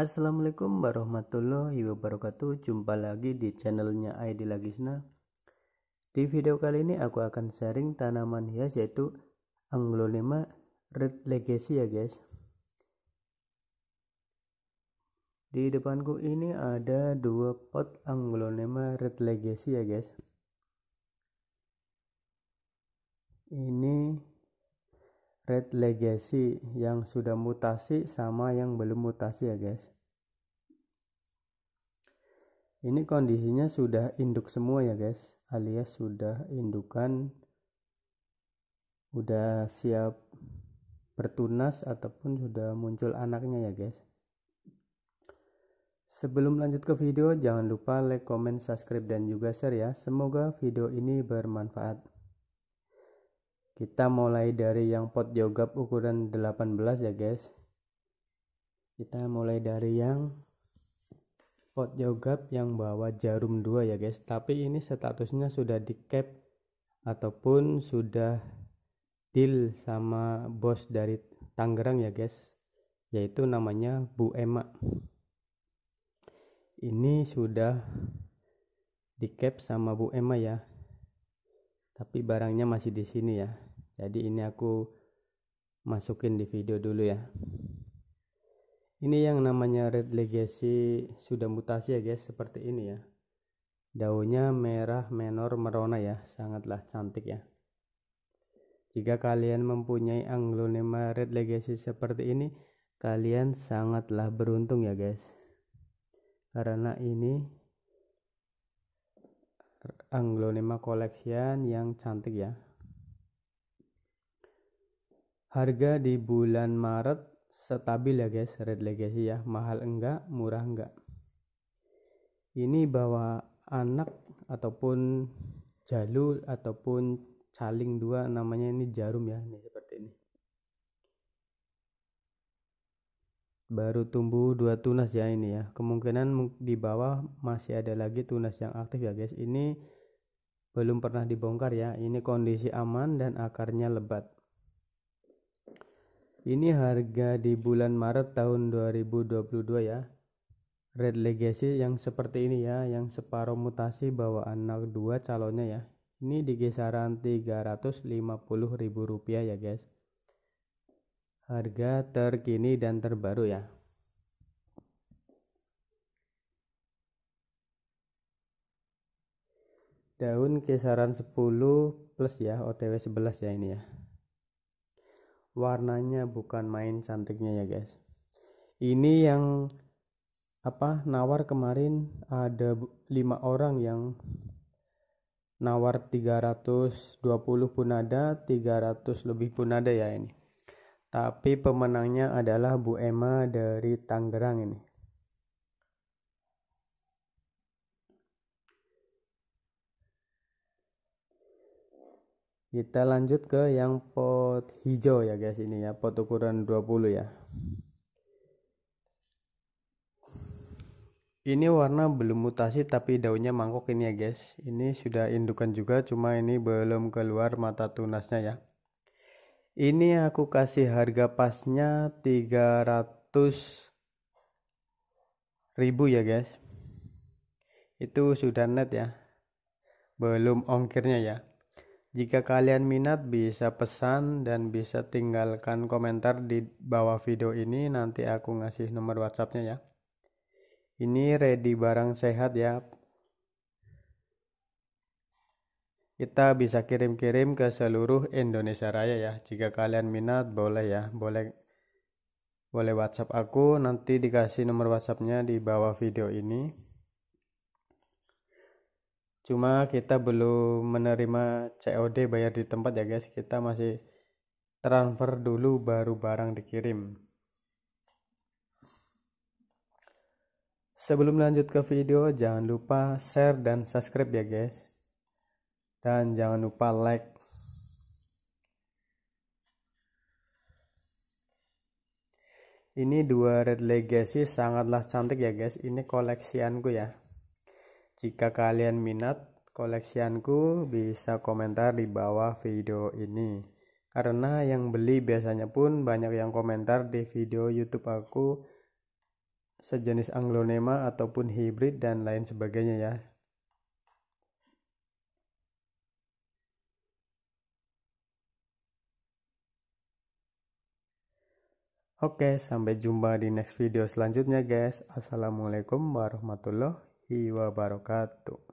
Assalamualaikum warahmatullahi wabarakatuh Jumpa lagi di channelnya ID Lagisna Di video kali ini aku akan sharing tanaman hias yaitu Anglonema Red Legacy ya guys Di depanku ini ada dua pot Anglonema Red Legacy ya guys Ini Red Legacy yang sudah mutasi sama yang belum mutasi ya guys ini kondisinya sudah induk semua ya guys alias sudah indukan udah siap bertunas ataupun sudah muncul anaknya ya guys Sebelum lanjut ke video, jangan lupa like, comment, subscribe, dan juga share ya. Semoga video ini bermanfaat. Kita mulai dari yang pot jogap ukuran 18 ya guys. Kita mulai dari yang Spot yoga yang bawa jarum dua ya guys tapi ini statusnya sudah di cap ataupun sudah deal sama bos dari Tangerang ya guys yaitu namanya Bu Emma ini sudah di cap sama Bu Emma ya tapi barangnya masih di sini ya jadi ini aku masukin di video dulu ya ini yang namanya red legacy sudah mutasi ya guys seperti ini ya daunnya merah menor merona ya sangatlah cantik ya jika kalian mempunyai anglonema red legacy seperti ini kalian sangatlah beruntung ya guys karena ini anglonema koleksian yang cantik ya harga di bulan Maret stabil ya guys red legacy ya mahal enggak murah enggak ini bawa anak ataupun jalur ataupun caling dua namanya ini jarum ya ini seperti ini baru tumbuh dua tunas ya ini ya kemungkinan di bawah masih ada lagi tunas yang aktif ya guys ini belum pernah dibongkar ya ini kondisi aman dan akarnya lebat ini harga di bulan Maret tahun 2022 ya. Red Legacy yang seperti ini ya, yang separuh mutasi bawaan anak dua calonnya ya. Ini di kisaran ribu rupiah ya guys. Harga terkini dan terbaru ya. Daun kisaran 10 plus ya, OTW 11 ya ini ya warnanya bukan main cantiknya ya guys ini yang apa nawar kemarin ada lima orang yang nawar 320 pun ada 300 lebih pun ada ya ini tapi pemenangnya adalah Bu Emma dari Tangerang ini kita lanjut ke yang pot hijau ya guys ini ya pot ukuran 20 ya ini warna belum mutasi tapi daunnya mangkok ini ya guys ini sudah indukan juga cuma ini belum keluar mata tunasnya ya ini aku kasih harga pasnya 300 ribu ya guys itu sudah net ya belum ongkirnya ya jika kalian minat bisa pesan dan bisa tinggalkan komentar di bawah video ini nanti aku ngasih nomor WhatsAppnya ya. Ini ready barang sehat ya. Kita bisa kirim-kirim ke seluruh Indonesia Raya ya. Jika kalian minat boleh ya, boleh boleh WhatsApp aku nanti dikasih nomor WhatsAppnya di bawah video ini cuma kita belum menerima COD bayar di tempat ya guys kita masih transfer dulu baru barang dikirim sebelum lanjut ke video jangan lupa share dan subscribe ya guys dan jangan lupa like Ini dua Red Legacy sangatlah cantik ya guys. Ini koleksianku ya. Jika kalian minat koleksianku, bisa komentar di bawah video ini. Karena yang beli biasanya pun banyak yang komentar di video YouTube aku sejenis anglonema ataupun hybrid dan lain sebagainya ya. Oke, sampai jumpa di next video selanjutnya guys. Assalamualaikum warahmatullahi Iwa wabarakatuh.